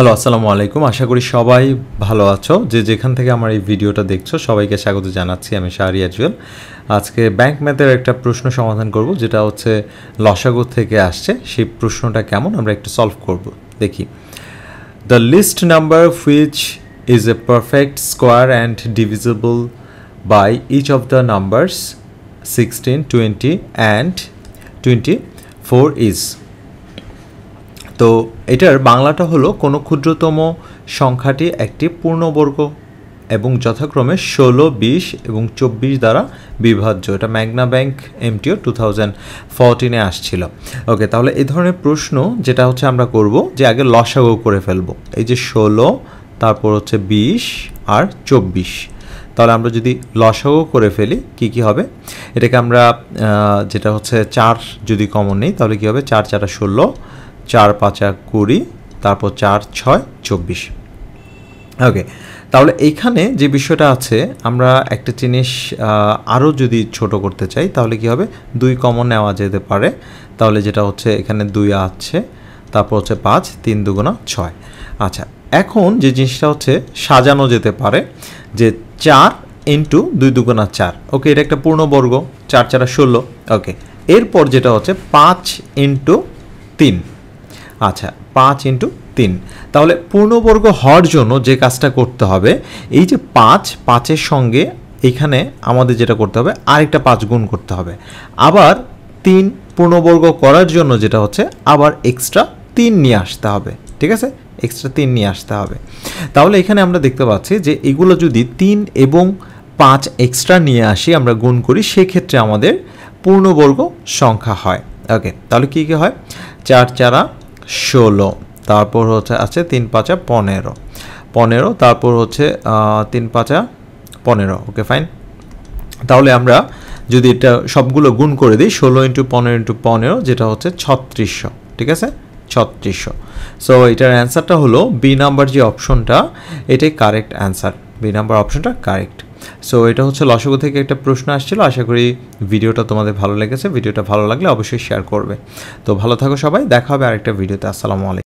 hello আসসালামু আলাইকুম আশা করি সবাই ভালো আছো যে যেখান থেকে আমার এই ভিডিওটা দেখছো সবাইকে স্বাগত জানাচ্ছি আমি শাহরিয়া জুয়েল আজকে ব্যাংক ম্যাথের একটা প্রশ্ন সমাধান করব যেটা হচ্ছে লসাগর থেকে আসছে সেই প্রশ্নটা কেমন আমরা একটু সলভ করব দেখি the least number which is a perfect square and divisible by each of the numbers sixteen twenty and twenty four is তো এটার বাংলাটা হলো কোনো ক্ষুদ্রতম সংখ্যাটি একটি পূর্ণবর্গ এবং যথাক্রমে ষোলো বিশ এবং চব্বিশ দ্বারা বিভাজ্য এটা ম্যাগনা ব্যাংক এমটিও টু থাউজেন্ড ফোরটিনে আসছিল ওকে তাহলে এ ধরনের প্রশ্ন যেটা হচ্ছে আমরা করব যে আগে লসাগো করে ফেলবো এই যে ষোলো তারপর হচ্ছে বিশ আর চব্বিশ তাহলে আমরা যদি লসাগো করে ফেলি কি কি হবে এটাকে আমরা যেটা হচ্ছে চার যদি কমন নেই তাহলে কি হবে চার চারটা ষোলো চার পাঁচা কুড়ি তারপর চার ছয় চব্বিশ ওকে তাহলে এইখানে যে বিষয়টা আছে আমরা একটা জিনিস আরও যদি ছোট করতে চাই তাহলে কি হবে দুই কমন নেওয়া যেতে পারে তাহলে যেটা হচ্ছে এখানে দুই আছে তারপর হচ্ছে পাঁচ তিন দুগুণা ছয় আচ্ছা এখন যে জিনিসটা হচ্ছে সাজানো যেতে পারে যে চার ইন্টু দুই দুগুণা চার ওকে এটা একটা পূর্ণবর্গ চার চারা ষোলো ওকে এরপর যেটা হচ্ছে পাঁচ ইন্টু তিন আচ্ছা পাঁচ ইন্টু তিন তাহলে পূর্ণবর্গ হওয়ার জন্য যে কাজটা করতে হবে এই যে পাঁচ পাঁচের সঙ্গে এখানে আমাদের যেটা করতে হবে আরেকটা পাঁচ গুণ করতে হবে আবার তিন পূর্ণবর্গ করার জন্য যেটা হচ্ছে আবার এক্সট্রা তিন নিয়ে আসতে হবে ঠিক আছে এক্সট্রা তিন নিয়ে আসতে হবে তাহলে এখানে আমরা দেখতে পাচ্ছি যে এগুলো যদি তিন এবং পাঁচ এক্সট্রা নিয়ে আসি আমরা গুণ করি সেক্ষেত্রে আমাদের পূর্ণবর্গ সংখ্যা হয় ওকে তাহলে কী কী হয় চার চারা ষোলো তারপর হচ্ছে আছে তিন পাঁচা পনেরো পনেরো তারপর হচ্ছে তিন পাঁচা পনেরো ওকে ফাইন তাহলে আমরা যদি এটা সবগুলো গুণ করে দিই ষোলো ইন্টু পনেরো ইন্টু পনেরো যেটা হচ্ছে ছত্রিশশো ঠিক আছে ছত্রিশশো সো এটার অ্যান্সারটা হলো বি নাম্বার যে অপশনটা এটাই কারেক্ট অ্যান্সার বি নাম্বার অপশনটা কারেক্ট সো এটা হচ্ছে লসগো থেকে একটা প্রশ্ন আসছিল আশা করি ভিডিওটা তোমাদের ভালো লেগেছে ভিডিওটা ভালো লাগলে অবশ্যই শেয়ার করবে তো ভালো থাকো সবাই দেখা হবে আরেকটা ভিডিওতে আসসালামু আলাইকুম